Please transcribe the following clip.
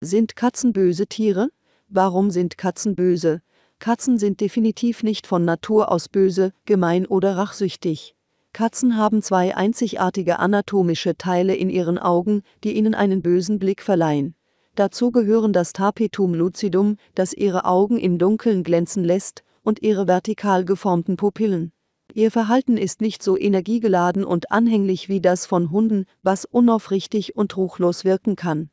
Sind Katzen böse Tiere? Warum sind Katzen böse? Katzen sind definitiv nicht von Natur aus böse, gemein oder rachsüchtig. Katzen haben zwei einzigartige anatomische Teile in ihren Augen, die ihnen einen bösen Blick verleihen. Dazu gehören das Tapetum lucidum, das ihre Augen im Dunkeln glänzen lässt, und ihre vertikal geformten Pupillen. Ihr Verhalten ist nicht so energiegeladen und anhänglich wie das von Hunden, was unaufrichtig und ruchlos wirken kann.